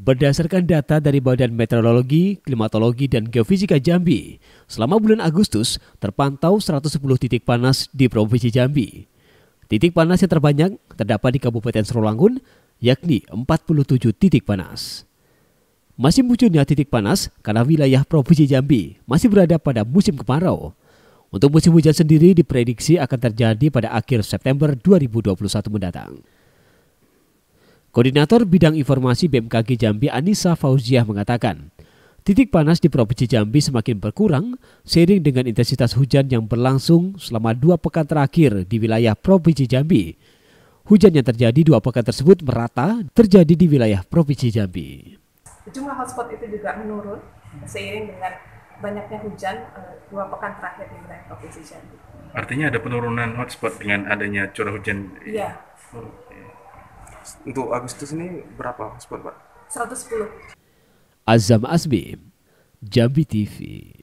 Berdasarkan data dari Badan Meteorologi, Klimatologi, dan Geofisika Jambi, selama bulan Agustus terpantau 110 titik panas di Provinsi Jambi. Titik panas yang terbanyak terdapat di Kabupaten Serolangun, yakni 47 titik panas. Masih munculnya titik panas karena wilayah Provinsi Jambi masih berada pada musim kemarau. Untuk musim hujan sendiri diprediksi akan terjadi pada akhir September 2021 mendatang. Koordinator Bidang Informasi BMKG Jambi Anissa Fauziah mengatakan, titik panas di Provinsi Jambi semakin berkurang seiring dengan intensitas hujan yang berlangsung selama dua pekan terakhir di wilayah Provinsi Jambi. Hujan yang terjadi dua pekan tersebut merata terjadi di wilayah Provinsi Jambi. Jumlah hotspot itu juga menurun seiring dengan banyaknya hujan eh, dua pekan terakhir di wilayah Provinsi Jambi. Artinya ada penurunan hotspot dengan adanya curah hujan? Iya. Oh. Untuk Agustus ini berapa spot, Pak? 110. Azam Asbi, Jambi TV.